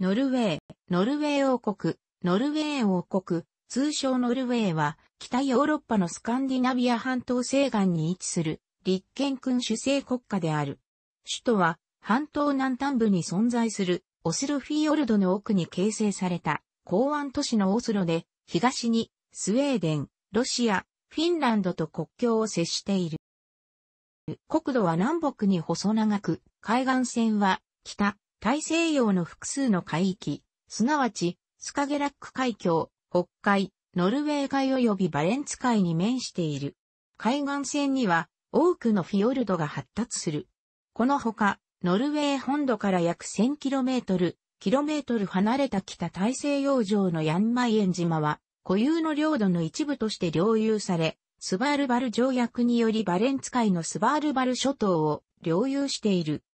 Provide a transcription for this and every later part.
ノルウェー、ノルウェー王国、ノルウェー王国、通称ノルウェーは、北ヨーロッパのスカンディナビア半島西岸に位置する、立憲君主制国家である。首都は、半島南端部に存在する、オスロフィヨルドの奥に形成された、港湾都市のオスロで、東に、スウェーデン、ロシア、フィンランドと国境を接している。国土は南北に細長く、海岸線は、北、大西洋の複数の海域、すなわち、スカゲラック海峡、北海、ノルウェー海及びバレンツ海に面している。海岸線には多くのフィヨルドが発達する。このほか、ノルウェー本土から約 1000km、km 離れた北大西洋上のヤンマイエン島は、固有の領土の一部として領有され、スバールバル条約によりバレンツ海のスバールバル諸島を領有している。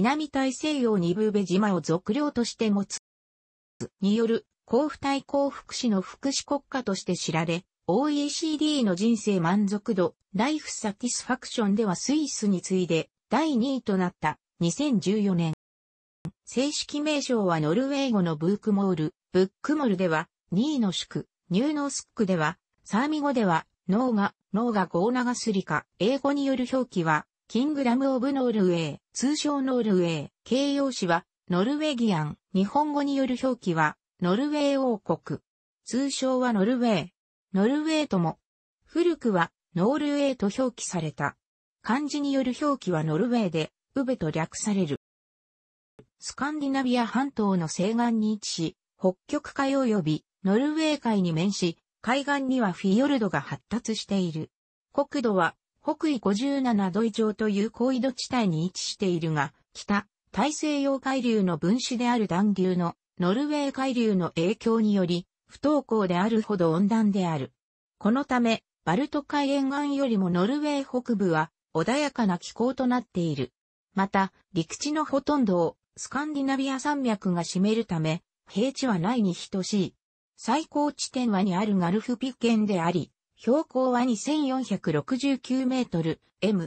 南大西洋二部部島を属領として持つ。による、交付対交福祉の福祉国家として知られ、OECD の人生満足度、ライフサティスファクションではスイスに次いで第2位となった2014年。正式名称はノルウェー語のブークモール、ブックモルでは2位の宿、ニューノースックでは、サーミ語では、ノーガ、ノーガゴーナガスリカ、英語による表記は、キングダム・オブ・ノルウェー、通称ノルウェー、形容詞は、ノルウェギアン、日本語による表記は、ノルウェー王国。通称はノルウェー。ノルウェーとも、古くは、ノールウェーと表記された。漢字による表記はノルウェーで、ウベと略される。スカンディナビア半島の西岸に位置し、北極海及び、ノルウェー海に面し、海岸にはフィヨルドが発達している。国土は北緯57度以上という高緯度地帯に位置しているが、北、大西洋海流の分子である暖流のノルウェー海流の影響により、不登校であるほど温暖である。このため、バルト海沿岸よりもノルウェー北部は穏やかな気候となっている。また、陸地のほとんどをスカンディナビア山脈が占めるため、平地はないに等しい。最高地点はにあるガルフピ県であり、標高は2469メートル M。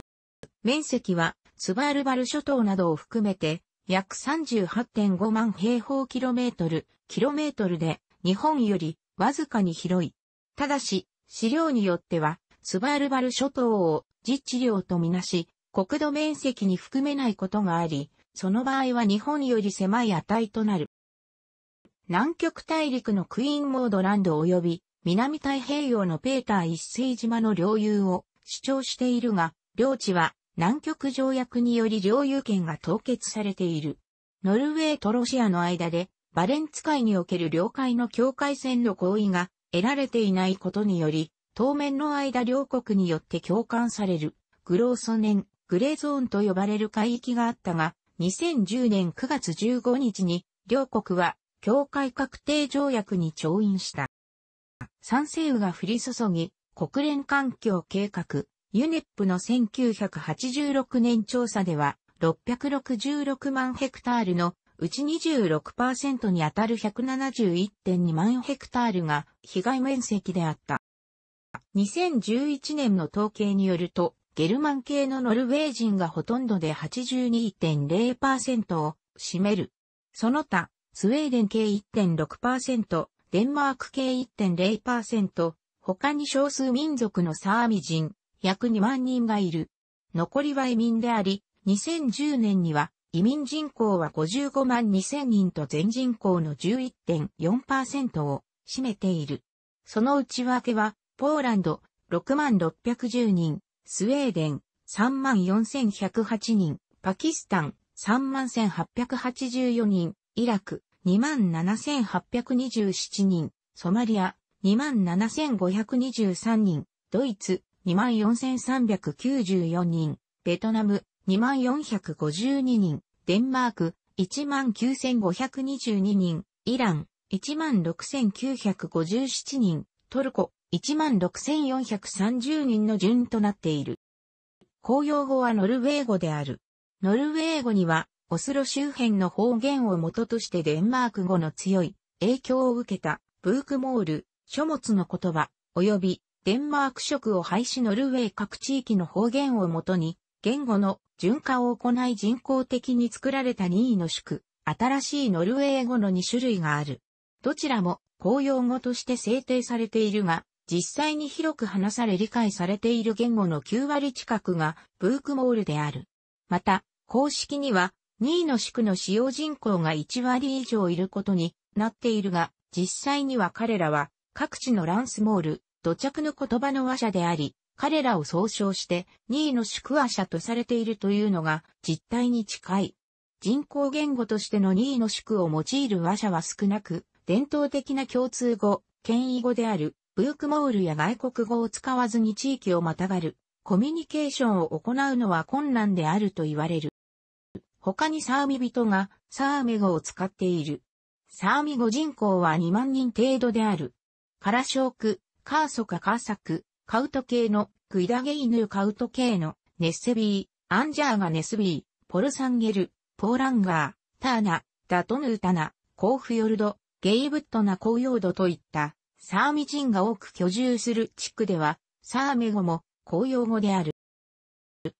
面積はスバールバル諸島などを含めて約38.5万平方キロメートル、キロメートルで日本よりわずかに広い。ただし、資料によってはスバールバル諸島を自治領とみなし、国土面積に含めないことがあり、その場合は日本より狭い値となる。南極大陸のクイーンモードランド及び南太平洋のペーター一水島の領有を主張しているが、領地は南極条約により領有権が凍結されている。ノルウェーとロシアの間で、バレンツ海における領海の境界線の合意が得られていないことにより、当面の間両国によって共感される、グローソネン、グレーゾーンと呼ばれる海域があったが、2010年9月15日に、両国は、境界確定条約に調印した。賛成雨が降り注ぎ、国連環境計画、ユネップの1986年調査では、666万ヘクタールのうち26%に当たる171.2万ヘクタールが被害面積であった。2011年の統計によると、ゲルマン系のノルウェー人がほとんどで82.0%を占める。その他、スウェーデン系1.6%、デンマーク系1.0%、他に少数民族のサーミ人、約2万人がいる。残りは移民であり、2010年には移民人口は55万2000人と全人口の11.4%を占めている。その内訳は、ポーランド6万610人、スウェーデン3万4108人、パキスタン3万1884人、イラク27,827人、ソマリア、27,523人、ドイツ、24,394人、ベトナム、2452人、デンマーク、19,522人、イラン、16,957人、トルコ、16,430人の順となっている。公用語はノルウェー語である。ノルウェー語にはオスロ周辺の方言を元としてデンマーク語の強い影響を受けたブークモール、書物の言葉、及びデンマーク色を廃止ノルウェー各地域の方言をもとに、言語の順化を行い人工的に作られた任意の宿、新しいノルウェー語の2種類がある。どちらも公用語として制定されているが、実際に広く話され理解されている言語の9割近くがブークモールである。また、公式には2位の宿の使用人口が1割以上いることになっているが、実際には彼らは各地のランスモール、土着の言葉の話者であり、彼らを総称して2位の宿話者とされているというのが実態に近い。人口言語としての2位の宿を用いる話者は少なく、伝統的な共通語、権威語であるブークモールや外国語を使わずに地域をまたがる、コミュニケーションを行うのは困難であると言われる。他にサーミ人がサーメ語を使っている。サーミ語人口は2万人程度である。カラショーク、カーソカカーサク、カウト系のクイダゲイヌカウト系のネッセビー、アンジャーガネスビー、ポルサンゲル、ポーランガー、ターナ、ダトヌータナ、コーフヨルド、ゲイブットナ紅葉度といったサーミ人が多く居住する地区ではサーメ語も公用語である。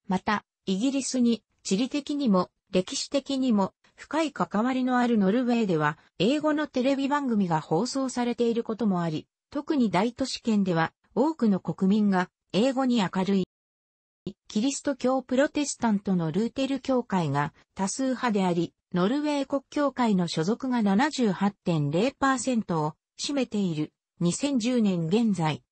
また、イギリスに地理的にも歴史的にも深い関わりのあるノルウェーでは、英語のテレビ番組が放送されていることもあり、特に大都市圏では多くの国民が英語に明るい。キリスト教プロテスタントのルーテル教会が多数派であり、ノルウェー国教会の所属が78.0%を占めている。2010年現在、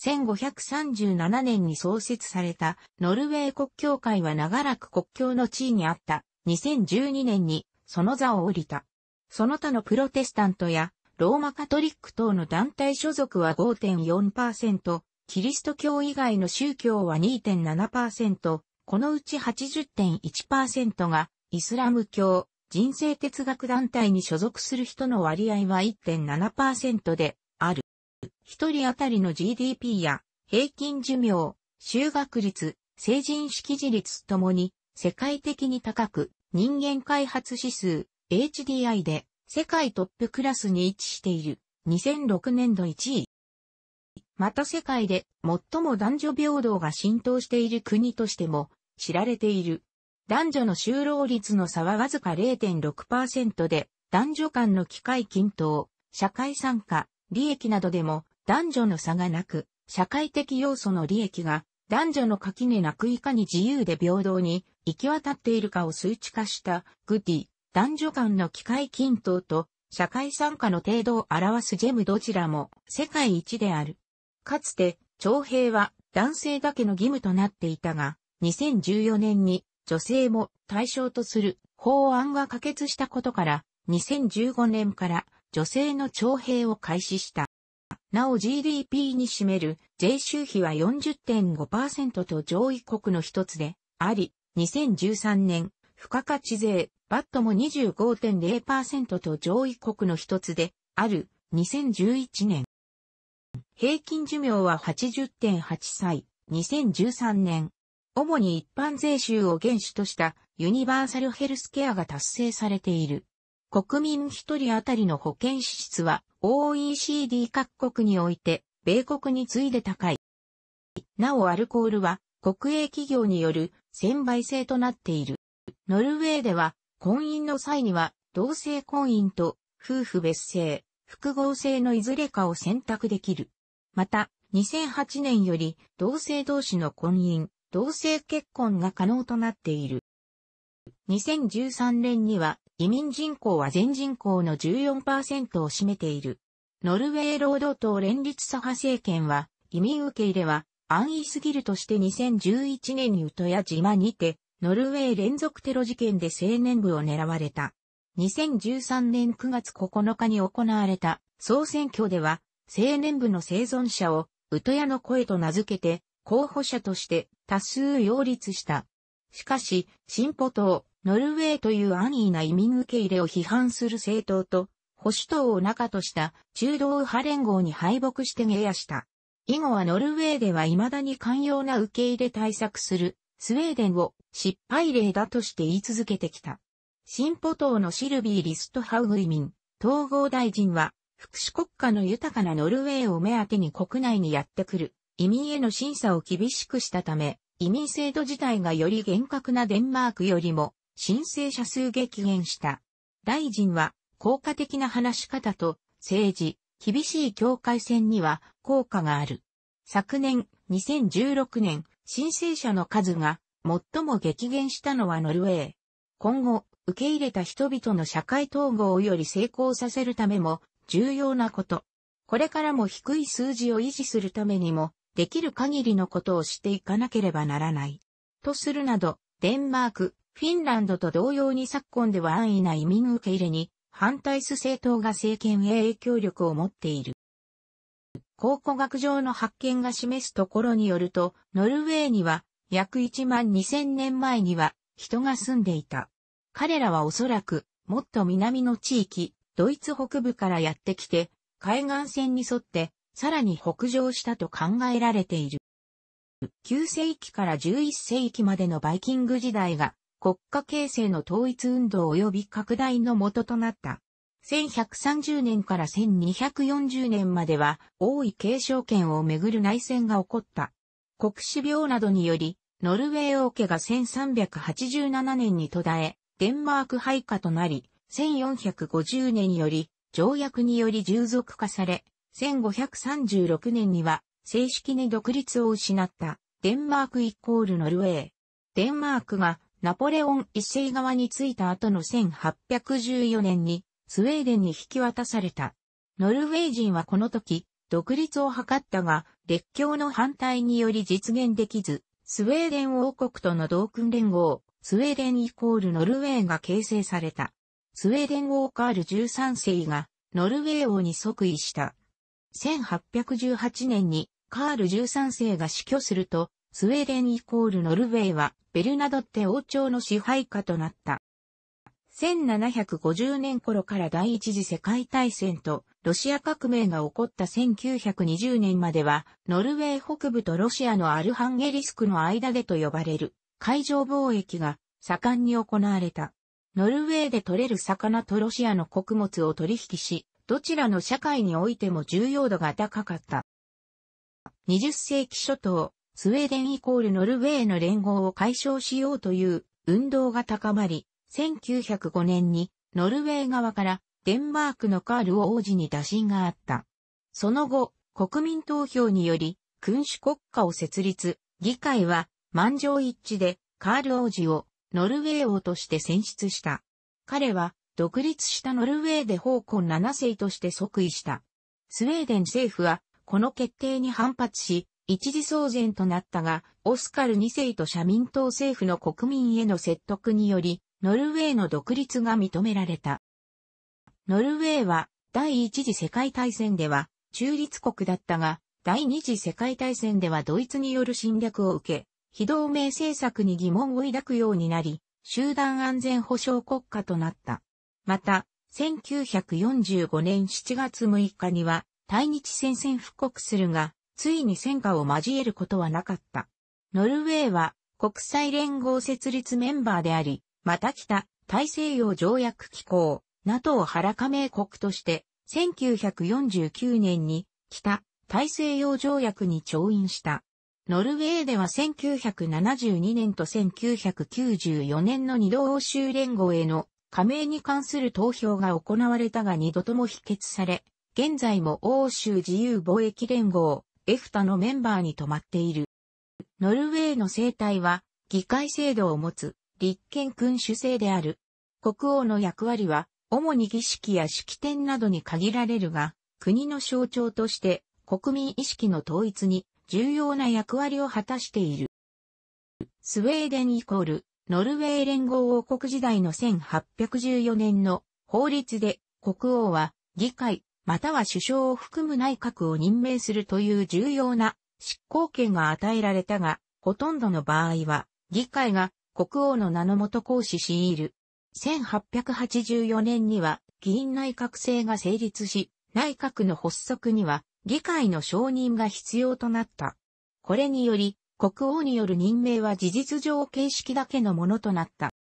1537年に創設されたノルウェー国教会は長らく国境の地位にあった2012年にその座を降りた。その他のプロテスタントやローマカトリック等の団体所属は5.4%、キリスト教以外の宗教は2.7%、このうち80.1%がイスラム教、人生哲学団体に所属する人の割合は1.7%である。一人当たりの GDP や平均寿命、就学率、成人識字率ともに世界的に高く、人間開発指数 HDI で世界トップクラスに位置している2006年度1位。また世界で最も男女平等が浸透している国としても知られている。男女の就労率の差はわずか0.6%で、男女間の機会均等、社会参加、利益などでも男女の差がなく、社会的要素の利益が男女の垣根なくいかに自由で平等に行き渡っているかを数値化したグディ、男女間の機会均等と社会参加の程度を表すジェムどちらも世界一である。かつて、徴兵は男性だけの義務となっていたが、2014年に女性も対象とする法案が可決したことから、2015年から女性の徴兵を開始した。なお GDP に占める税収比は40.5%と上位国の一つであり、2013年、付加価値税、バットも25.0%と上位国の一つで、ある、2011年。平均寿命は80.8歳、2013年。主に一般税収を原資としたユニバーサルヘルスケアが達成されている。国民一人当たりの保険支出は OECD 各国において米国に次いで高い。なおアルコールは国営企業による専売制となっている。ノルウェーでは、婚姻の際には、同性婚姻と夫婦別姓、複合性のいずれかを選択できる。また、2008年より、同性同士の婚姻、同性結婚が可能となっている。2013年には、移民人口は全人口の14%を占めている。ノルウェー労働党連立左派政権は、移民受け入れは安易すぎるとして2011年にウトヤ島にて、ノルウェー連続テロ事件で青年部を狙われた。2013年9月9日に行われた総選挙では、青年部の生存者を、ウトヤの声と名付けて、候補者として多数擁立した。しかし、進歩党、ノルウェーという安易な移民受け入れを批判する政党と、保守党を中とした中道派連合に敗北して下野した。以後はノルウェーでは未だに寛容な受け入れ対策するスウェーデンを失敗例だとして言い続けてきた。進歩党のシルビー・リストハウグイミン、統合大臣は、福祉国家の豊かなノルウェーを目当てに国内にやってくる移民への審査を厳しくしたため、移民制度自体がより厳格なデンマークよりも申請者数激減した。大臣は効果的な話し方と政治、厳しい境界線には効果がある。昨年2016年申請者の数が最も激減したのはノルウェー。今後、受け入れた人々の社会統合より成功させるためも重要なこと。これからも低い数字を維持するためにも、できる限りのことをしていかなければならない。とするなど、デンマーク、フィンランドと同様に昨今では安易な移民受け入れに反対す政党が政権へ影響力を持っている。考古学上の発見が示すところによると、ノルウェーには約1万2000年前には人が住んでいた。彼らはおそらくもっと南の地域、ドイツ北部からやってきて、海岸線に沿ってさらに北上したと考えられている。9世紀から11世紀までのバイキング時代が国家形成の統一運動及び拡大の元となった。1130年から1240年までは、王位継承権をめぐる内戦が起こった。国死病などにより、ノルウェー王家が1387年に途絶え、デンマーク配下となり、1450年より、条約により従属化され、1536年には、正式に独立を失った、デンマークイコールノルウェー。デンマークがナポレオン一世側に着いた後の1814年にスウェーデンに引き渡された。ノルウェー人はこの時、独立を図ったが、列強の反対により実現できず、スウェーデン王国との同訓連合、スウェーデンイコールノルウェーが形成された。スウェーデン王カール13世がノルウェー王に即位した。1818年にカール13世が死去すると、スウェーデンイコールノルウェーは、ベルナドッテ王朝の支配下となった。1750年頃から第一次世界大戦とロシア革命が起こった1920年までは、ノルウェー北部とロシアのアルハンゲリスクの間でと呼ばれる海上貿易が盛んに行われた。ノルウェーで取れる魚とロシアの穀物を取引し、どちらの社会においても重要度が高かった。20世紀初頭、スウェーデンイコールノルウェーの連合を解消しようという運動が高まり、1905年にノルウェー側からデンマークのカール王子に打診があった。その後、国民投票により君主国家を設立、議会は満場一致でカール王子をノルウェー王として選出した。彼は独立したノルウェーで奉公7世として即位した。スウェーデン政府はこの決定に反発し、一時騒然となったが、オスカル2世と社民党政府の国民への説得により、ノルウェーの独立が認められた。ノルウェーは第一次世界大戦では中立国だったが、第二次世界大戦ではドイツによる侵略を受け、非同盟政策に疑問を抱くようになり、集団安全保障国家となった。また、1945年7月6日には、対日戦線布告するが、ついに戦火を交えることはなかった。ノルウェーは国際連合設立メンバーであり、また北、大西洋条約機構、NATO 原加盟国として、1949年に北、大西洋条約に調印した。ノルウェーでは1972年と1994年の二度欧州連合への加盟に関する投票が行われたが二度とも否決され、現在も欧州自由貿易連合、エフタのメンバーに止まっている。ノルウェーの政体は、議会制度を持つ、立憲君主制である。国王の役割は、主に儀式や式典などに限られるが、国の象徴として、国民意識の統一に、重要な役割を果たしている。スウェーデンイコール、ノルウェー連合王国時代の1814年の法律で、国王は、議会、または首相を含む内閣を任命するという重要な執行権が与えられたが、ほとんどの場合は、議会が国王の名のもと行使しいる。1884年には議員内閣制が成立し、内閣の発足には議会の承認が必要となった。これにより、国王による任命は事実上形式だけのものとなった。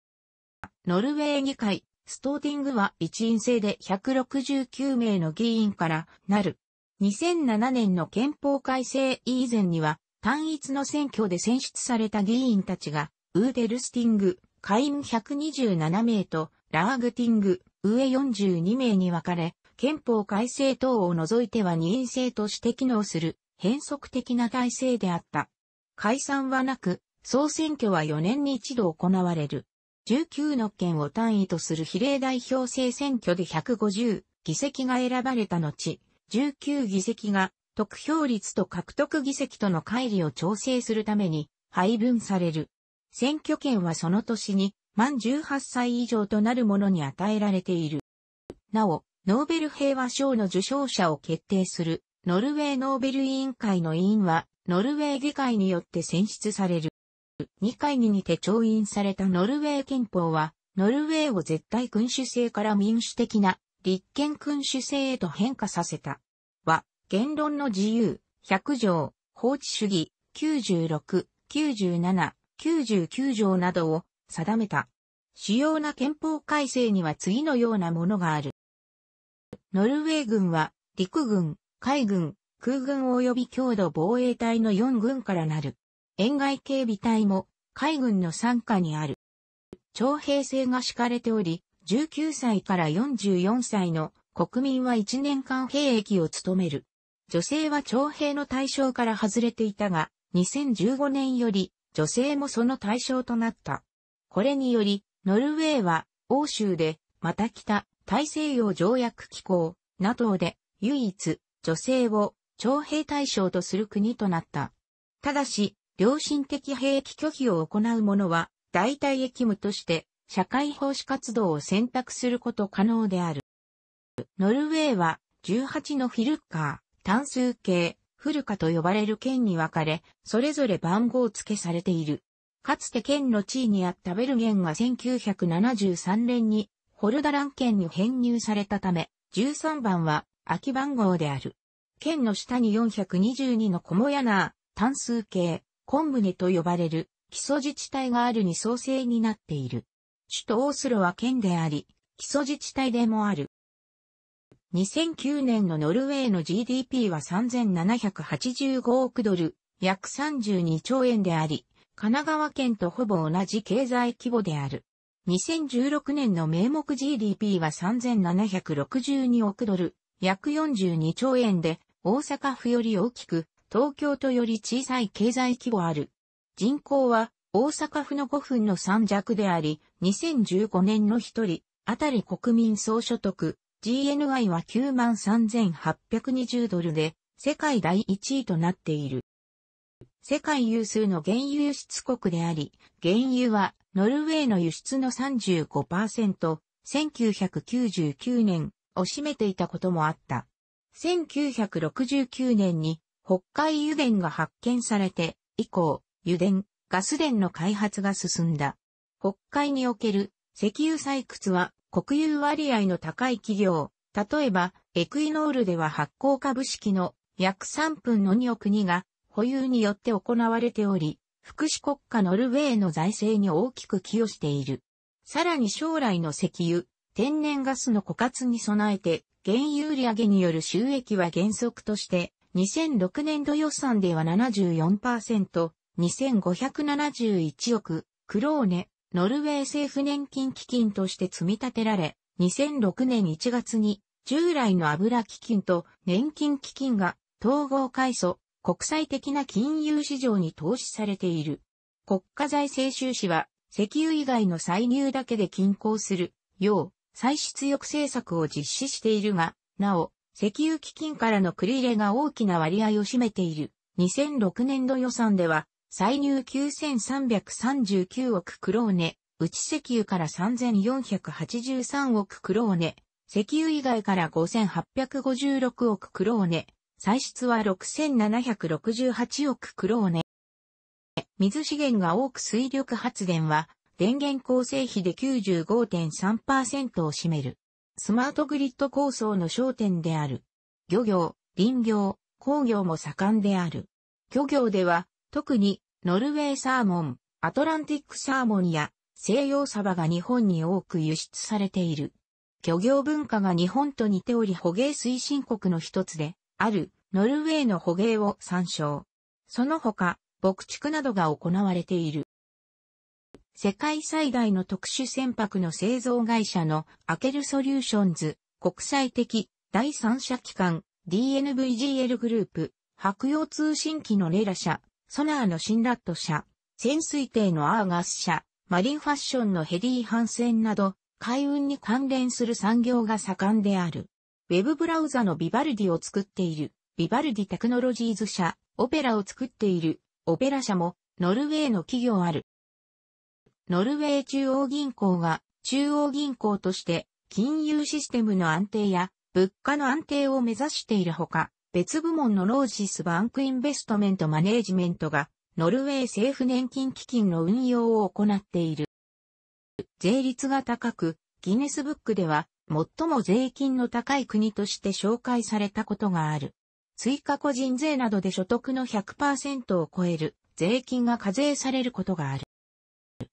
ノルウェー議会、ストーティングは一員制で169名の議員からなる。2007年の憲法改正以前には、単一の選挙で選出された議員たちが、ウーデルスティング、下院127名と、ラーグティング、上42名に分かれ、憲法改正等を除いては二員制として機能する変則的な体制であった。解散はなく、総選挙は4年に一度行われる。19の県を単位とする比例代表制選挙で150議席が選ばれた後、19議席が得票率と獲得議席との乖離を調整するために配分される。選挙権はその年に満18歳以上となる者に与えられている。なお、ノーベル平和賞の受賞者を決定するノルウェーノーベル委員会の委員はノルウェー議会によって選出される。2回ににて調印されたノルウェー憲法は、ノルウェーを絶対君主制から民主的な立憲君主制へと変化させた。は、言論の自由、100条、法治主義、96、97、99条などを定めた。主要な憲法改正には次のようなものがある。ノルウェー軍は、陸軍、海軍、空軍及び強度防衛隊の4軍からなる。沿外警備隊も海軍の傘下にある。徴兵制が敷かれており、19歳から44歳の国民は1年間兵役を務める。女性は徴兵の対象から外れていたが、2015年より女性もその対象となった。これにより、ノルウェーは欧州で、また北、大西洋条約機構、NATO で唯一女性を徴兵対象とする国となった。ただし、良心的兵器拒否を行う者は、代替役務として、社会奉仕活動を選択すること可能である。ノルウェーは、18のフィルッカー、単数形、フルカと呼ばれる県に分かれ、それぞれ番号付けされている。かつて県の地位にあったベルゲンが1973年にホルダラン県に編入されたため、13番は空き番号である。県の下に422のコモヤナー、単数形、ブ船と呼ばれる基礎自治体があるに層生になっている。首都オースロは県であり、基礎自治体でもある。2009年のノルウェーの GDP は3785億ドル、約32兆円であり、神奈川県とほぼ同じ経済規模である。2016年の名目 GDP は3762億ドル、約42兆円で、大阪府より大きく、東京都より小さい経済規模ある。人口は大阪府の5分の3弱であり、2015年の1人、あたり国民総所得、GNI は93,820ドルで、世界第1位となっている。世界有数の原油輸出国であり、原油はノルウェーの輸出の35%、1999年を占めていたこともあった。1969年に北海油田が発見されて、以降、油田、ガス田の開発が進んだ。北海における石油採掘は国有割合の高い企業、例えば、エクイノールでは発行株式の約3分の2億国が保有によって行われており、福祉国家ノルウェーの財政に大きく寄与している。さらに将来の石油、天然ガスの枯渇に備えて、原油売上による収益は原則として、2006年度予算では74%、2571億、クローネ、ノルウェー政府年金基金として積み立てられ、2006年1月に従来の油基金と年金基金が統合改組、国際的な金融市場に投資されている。国家財政収支は石油以外の歳入だけで均衡するよう歳出抑制策を実施しているが、なお、石油基金からの繰り入れが大きな割合を占めている。2006年度予算では、歳入9339億クローネ、内石油から3483億クローネ、石油以外から5856億クローネ、歳出は6768億クローネ。水資源が多く水力発電は、電源構成比で95.3%を占める。スマートグリッド構想の焦点である。漁業、林業、工業も盛んである。漁業では、特に、ノルウェーサーモン、アトランティックサーモンや、西洋サバが日本に多く輸出されている。漁業文化が日本と似ており捕鯨推進国の一つで、ある、ノルウェーの捕鯨を参照。その他、牧畜などが行われている。世界最大の特殊船舶の製造会社のアケルソリューションズ国際的第三者機関 DNVGL グループ白洋通信機のレラ社、ソナーのシンラット社、潜水艇のアーガス社、マリンファッションのヘディー・ハンセンなど、海運に関連する産業が盛んである。ウェブブラウザのビバルディを作っている、ビバルディテクノロジーズ社、オペラを作っている、オペラ社も、ノルウェーの企業ある。ノルウェー中央銀行が中央銀行として金融システムの安定や物価の安定を目指しているほか、別部門のローシスバンクインベストメントマネージメントがノルウェー政府年金基金の運用を行っている。税率が高く、ギネスブックでは最も税金の高い国として紹介されたことがある。追加個人税などで所得の100%を超える税金が課税されることがある。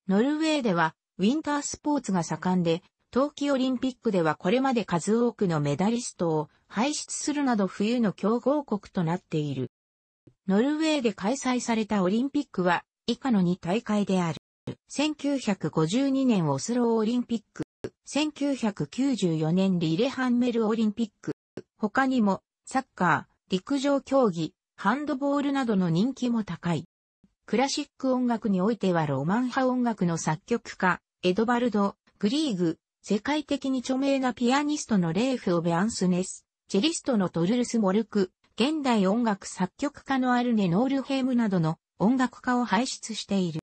ノルウェーではウィンタースポーツが盛んで、冬季オリンピックではこれまで数多くのメダリストを輩出するなど冬の強豪国となっている。ノルウェーで開催されたオリンピックは以下の2大会である。1952年オスローオリンピック、1994年リレハンメルオリンピック、他にもサッカー、陸上競技、ハンドボールなどの人気も高い。クラシック音楽においてはロマン派音楽の作曲家、エドバルド・グリーグ、世界的に著名なピアニストのレーフ・オベ・アンスネス、チェリストのトルルス・モルク、現代音楽作曲家のアルネ・ノールヘームなどの音楽家を輩出している。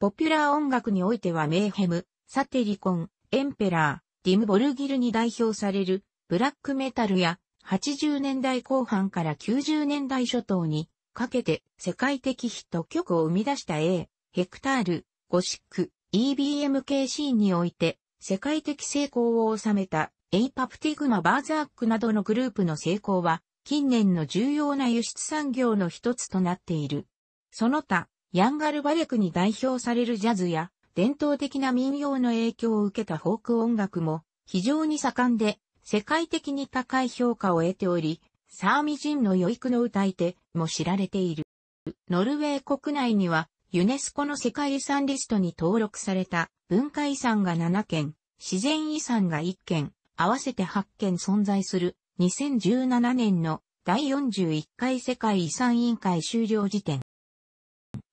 ポピュラー音楽においてはメーヘム、サテリコン、エンペラー、ディム・ボルギルに代表されるブラックメタルや80年代後半から90年代初頭にかけて世界的ヒット曲を生み出した A、ヘクタール、ゴシック、e b m k シーンにおいて世界的成功を収めた A パプティグマバーザークなどのグループの成功は近年の重要な輸出産業の一つとなっている。その他、ヤンガルバレクに代表されるジャズや伝統的な民謡の影響を受けたフォーク音楽も非常に盛んで世界的に高い評価を得ており、サーミ人の余育の歌い手、も知られている。ノルウェー国内にはユネスコの世界遺産リストに登録された文化遺産が7件、自然遺産が1件、合わせて8件存在する2017年の第41回世界遺産委員会終了時点。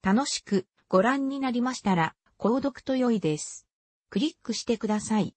楽しくご覧になりましたら、購読と良いです。クリックしてください。